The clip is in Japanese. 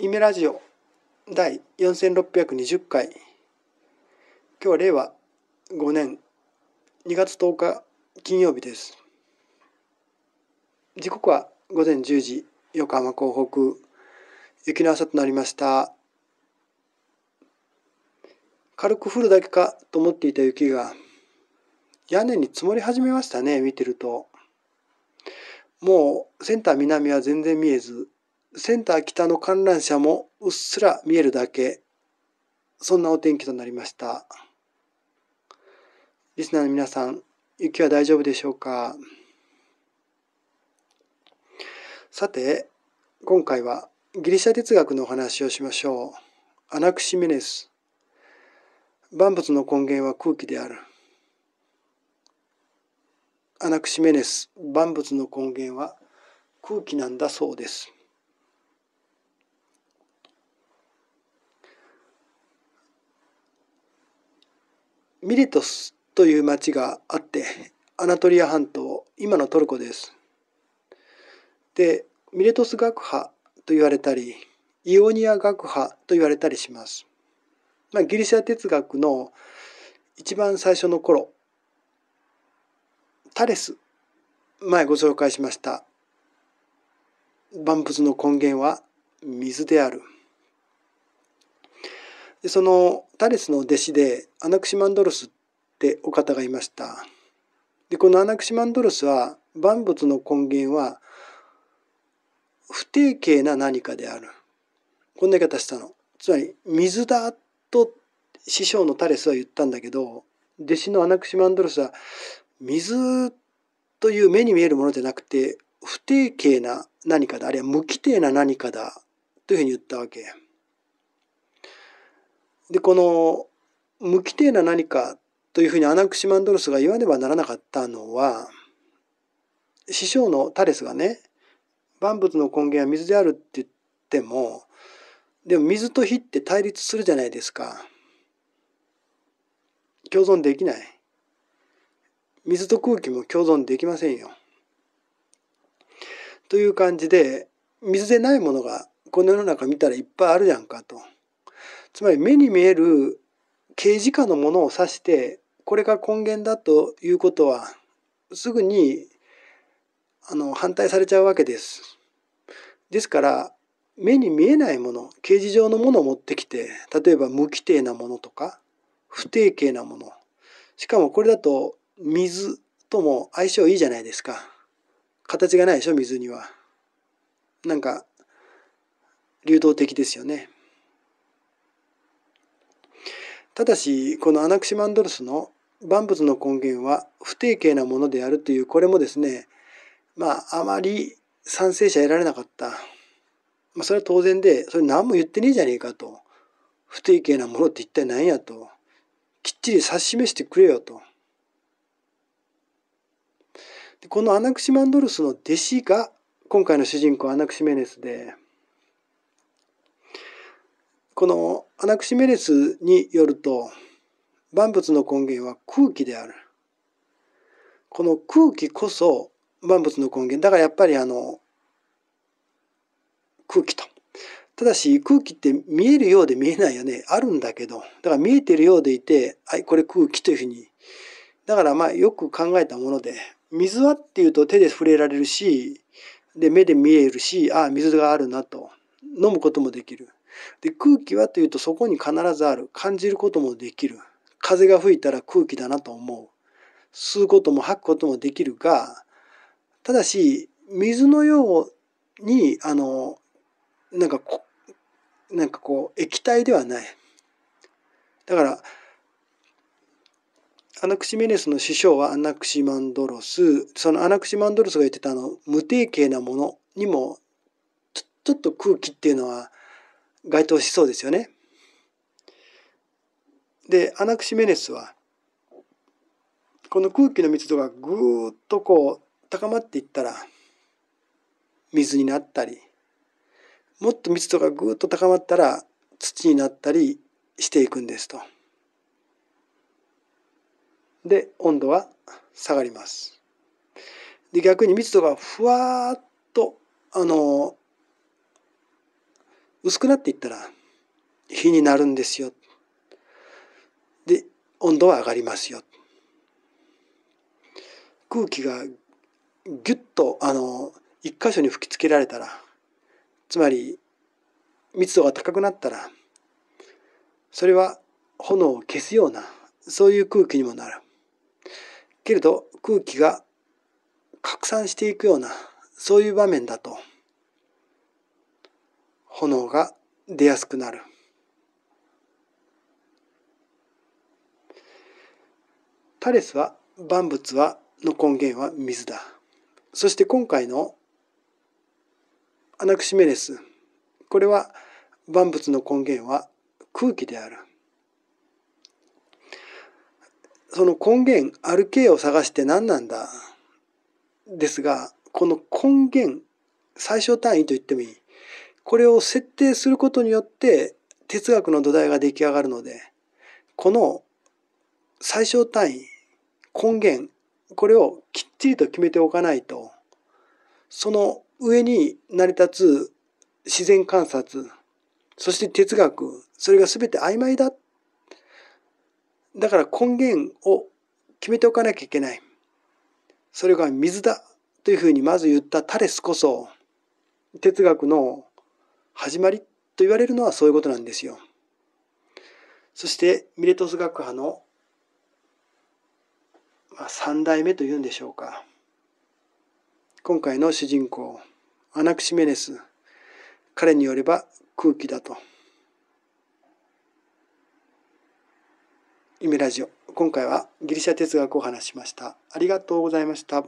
イメラジオ第4620回今日は令和5年2月10日金曜日です時刻は午前10時横浜港北雪の朝となりました軽く降るだけかと思っていた雪が屋根に積もり始めましたね見てるともうセンター南は全然見えずセンター北の観覧車もうっすら見えるだけ、そんなお天気となりました。リスナーの皆さん、雪は大丈夫でしょうかさて、今回はギリシャ哲学のお話をしましょう。アナクシメネス。万物の根源は空気である。アナクシメネス、万物の根源は空気なんだそうです。ミレトスという町があってアナトリア半島今のトルコです。でミレトス学派と言われたりイオニア学派と言われたりします。まあ、ギリシャ哲学の一番最初の頃タレス前ご紹介しました万物の根源は水である。でそのタレスの弟子でアナクシマンドロスってお方がいました。でこのアナクシマンドロスは万物の根源は不定形な何かである。こんな言い方したの。つまり水だと師匠のタレスは言ったんだけど弟子のアナクシマンドロスは水という目に見えるものじゃなくて不定形な何かだあるいは無規定な何かだというふうに言ったわけ。でこの無規定な何かというふうにアナクシマンドロスが言わねばならなかったのは師匠のタレスがね万物の根源は水であるって言ってもでも水と火って対立するじゃないですか。共存できない。水と空気も共存できませんよ。という感じで水でないものがこの世の中見たらいっぱいあるじゃんかと。つまり目に見える刑事課のものを指してこれが根源だということはすぐにあの反対されちゃうわけです。ですから目に見えないもの刑事上のものを持ってきて例えば無規定なものとか不定形なものしかもこれだと水とも相性いいじゃないですか形がないでしょ水にはなんか流動的ですよねただしこのアナクシマンドロスの万物の根源は不定形なものであるというこれもですねまああまり賛成者得られなかった、まあ、それは当然でそれ何も言ってねえじゃねえかと不定形なものって一体何やときっちり指し示してくれよとこのアナクシマンドロスの弟子が今回の主人公アナクシメネスでこのアナクシメレスによると万物の根源は空気である。この空気こそ万物の根源だからやっぱりあの空気と。ただし空気って見えるようで見えないよねあるんだけどだから見えてるようでいてはいこれ空気というふうにだからまあよく考えたもので水はっていうと手で触れられるしで目で見えるしああ水があるなと飲むこともできるで、空気はというとそこに必ずある。感じることもできる。風が吹いたら空気だなと思う。吸うことも吐くこともできるが、ただし、水のように、あの、なんかこ、なんかこう、液体ではない。だから、アナクシメネスの師匠はアナクシマンドロス、そのアナクシマンドロスが言ってたあの無定型なものにもちょっと空気っていうのは該当しそうですよね。でアナクシメネスはこの空気の密度がぐーっとこう高まっていったら水になったりもっと密度がぐーっと高まったら土になったりしていくんですと。で温度は下がります。で逆に密度がふわっとあの薄くなっていったら火になるんですよ。で、温度は上がりますよ。空気がぎゅっと、あの、一箇所に吹きつけられたら、つまり密度が高くなったら、それは炎を消すような、そういう空気にもなる。けれど、空気が拡散していくような、そういう場面だと。炎が出やすくなる。タレスは万物はの根源は水だ。そして今回のアナクシメネス。これは万物の根源は空気である。その根源、RK を探して何なんだですが、この根源、最小単位と言ってもいい。これを設定することによって哲学の土台が出来上がるのでこの最小単位根源これをきっちりと決めておかないとその上に成り立つ自然観察そして哲学それが全て曖昧だだから根源を決めておかなきゃいけないそれが水だというふうにまず言ったタレスこそ哲学の始まりと言われるのはそういうことなんですよ。そしてミレトス学派の、まあ、3代目というんでしょうか。今回の主人公アナクシメネス彼によれば空気だと。イラジオ今回はギリシャ哲学を話しました。ありがとうございました。